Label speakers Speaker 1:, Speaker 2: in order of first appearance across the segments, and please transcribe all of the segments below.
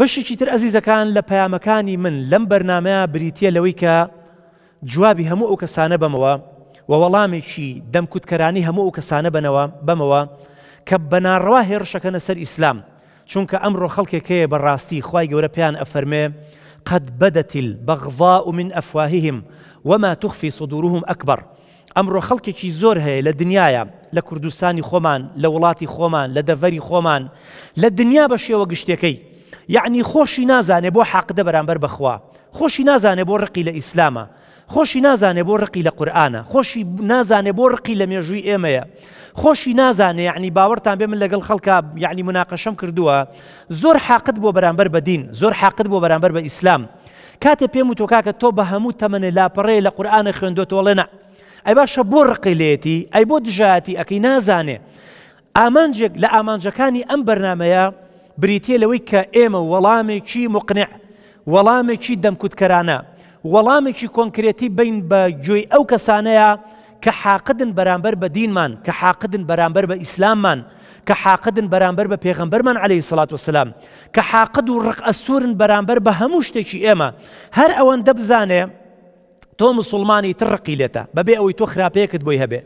Speaker 1: بەشێکی تر ئەزیزەکان لە پەیامەکانی من لەم بەرنمەیە بریتە لەوەی کە جوابی هەموو ئەو کەسانە بمەوە و وەڵامێکی دەمکوتکەرانی هەموو ئەو کەسانە بنەوە بمەوە کە بەناڕوا هێرشەکەنە سەر ئیسلام چونکە ئەمڕۆ خەڵکێکەیە بەڕاستی خی گەورە پیان ئەفەرمێ قەت بەدەتیل بەغضاء و من ئەفواهیم وما توخفی سودورهم ئەکبەر ئەمڕۆ خەڵکێکی زۆر هەیە لە دنیاە لە کوردستانی خۆمان لە وڵاتی خۆمان لە دەڤەری خۆمان لە دنیا بە شێوە گشتەکەی یعنی خۆشی نازانێ بۆ حەقدە بەرامبەر بخوا خۆشی نازانێ بۆ ڕقی لە ئیسلامە خۆشی نازانێ بۆ ڕقی لە قورآانە خۆشی نازانێ بۆ ڕقی لە مێژووی ئێمەیە خۆشی نازانێ یعنی باوەرتان بێ من لەگەڵ خەڵکە یعنی مناقەشم کردووە زۆر حاقت بۆ بەرامبەر بەدین زۆر حاقت بۆ بەرامبەر بە ئیسلام کاتێ پێم و تۆکاکە تۆ بە هەموو تەمەێ لاپەڕێ لە قورآانە خوێندوتۆڵێنە ئەی باشە بۆ ڕقیلێتی ئەی بۆ دژاتی ئەەکەی نازانێ ئامانجێک لە ئامانجەکانی ئەم بەرنمەیە بریتە لەوەی کە ئێمە وەڵامێکی مقنع وەڵامێکی دەمکوتکەرانە وەڵامێکی کۆنکرێتی بین بە گوێی ئەو کەسانەیە کە حاقدن بەرامبەر بە دینمان کە حاقدن بەرامبەر بە ئیسلاممان کە حاقدن بەرامبەر بە پێغمبەرمان عليهەی سڵات وسلام کە حاقد و ڕق ئەستورن بەرامبەر بە هەموو شتێکی ئێمە هەر ئەوەن دەبزانێ تۆ مسلمانی تڕقی لێتە بەبێ ئەوەی تۆ خراپەیەکت بۆی هەبێ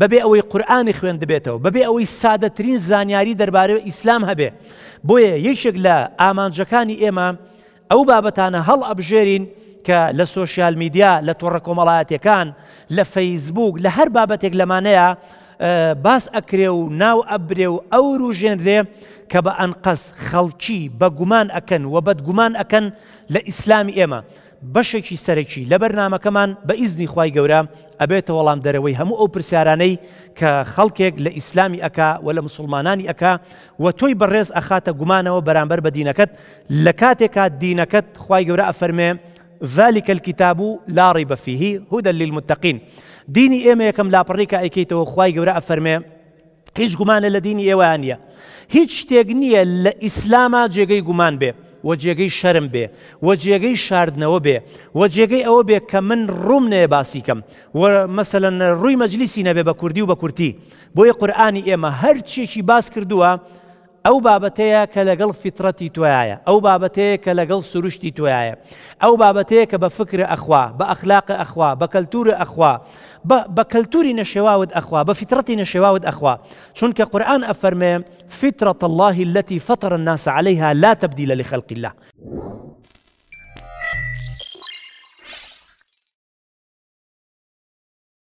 Speaker 1: بەبێ ئەوەی قورآانی خوێن دەبێتەوە بەبێ ئەوەی سادەترین زانیاری دەربارەی ئیسلام هەبێ بۆیە یەکێک لە ئامانجەکانی ئێمە ئەو بابەتانە هەڵ ئەبژێرین کە لە سوۆسیال میدیا لە تۆڕە کۆمەڵایەتەکان لە فەیسبوک لە هەر بابەتێک لەمانەیە باس ئەکرێ و ناو ئەبرێ و ئەو ڕوژێنرێ کە بە ئەنقەس خەڵکی بە گومان ئەکەن و بەدگومان ئەکەن لە ئیسلامی ئێمە بەشێکی سەرەکی لە بەرنمەکەمان بە ئیزنی خی گەورە ئەبێتە وەڵام دەرەوەی هەموو ئەو پرسیارانەی کە خەڵکێک لە ئیسلامی ئەکا و لە مسلمانانی ئەکا و تۆی بەڕێز ئەخاتە گومانەوە بەرامبەر بە دینەکەت لە کاتێکا دینەکەت خی گەورە ئەفەرمێ ذلك الكتاب لا ريب فيه هدى للمتقين ديني ئێمە یەکەم لاپەڕێکە ئەیکەیتەوە خی گەورە ئەفەرمێ هیچ گومانە لە دینی ئێوانە هیچ شتێک نییە لە ئیسلامە جێگەی گومان بێ وە جێگەی شەرم بێ وە جێگەی شاردنەوە بێ وە جێگەی ئەوە بێ کە من ڕوم نەیە باسیکەم مەسەن ڕووی مەجلیسی نەبێ بە کوردی و بە کورتی بۆیە قورآانی ئێمە هەر چێکی باس کردووە ئەو بابەتەیە کە لەگەڵ فترەتی توایە ئەو بابەتەیە کە لەگەڵ سروشتی توایە ئەو بابەتەیە کە بە فکرە ئەخوا بە ئەخلاق ئەخوا بە کەلتورە ئەخوا بە کەلتوری نەشێواوت ئەخوا بە فترەتی نەشێواوت ئەخوا چونکە قورآن ئەفەرمێ فطره الله التي فطر الناس عليها لا تبديل لخلق الله